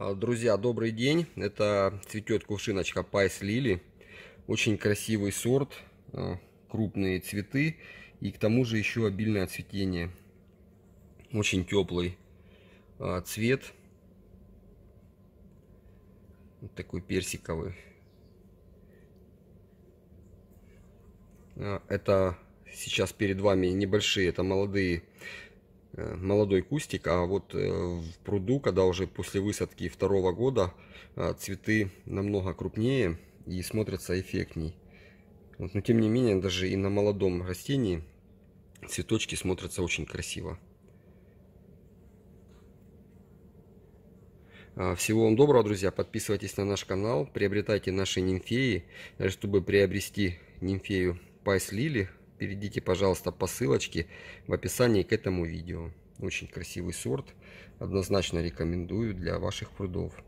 А, друзья, добрый день. Это цветет кувшиночка Пайс Лили. Очень красивый сорт, а, крупные цветы и к тому же еще обильное цветение. Очень теплый а, цвет. Вот такой персиковый. Это сейчас перед вами небольшие, это молодые Э, молодой кустик, а вот э, в пруду, когда уже после высадки второго года а, цветы намного крупнее и смотрятся эффектней. Вот, но тем не менее, даже и на молодом растении цветочки смотрятся очень красиво. А, всего вам доброго, друзья. Подписывайтесь на наш канал, приобретайте наши нимфеи. Э, чтобы приобрести нимфею Пайс Лили, перейдите, пожалуйста, по ссылочке в описании к этому видео. Очень красивый сорт, однозначно рекомендую для ваших прудов.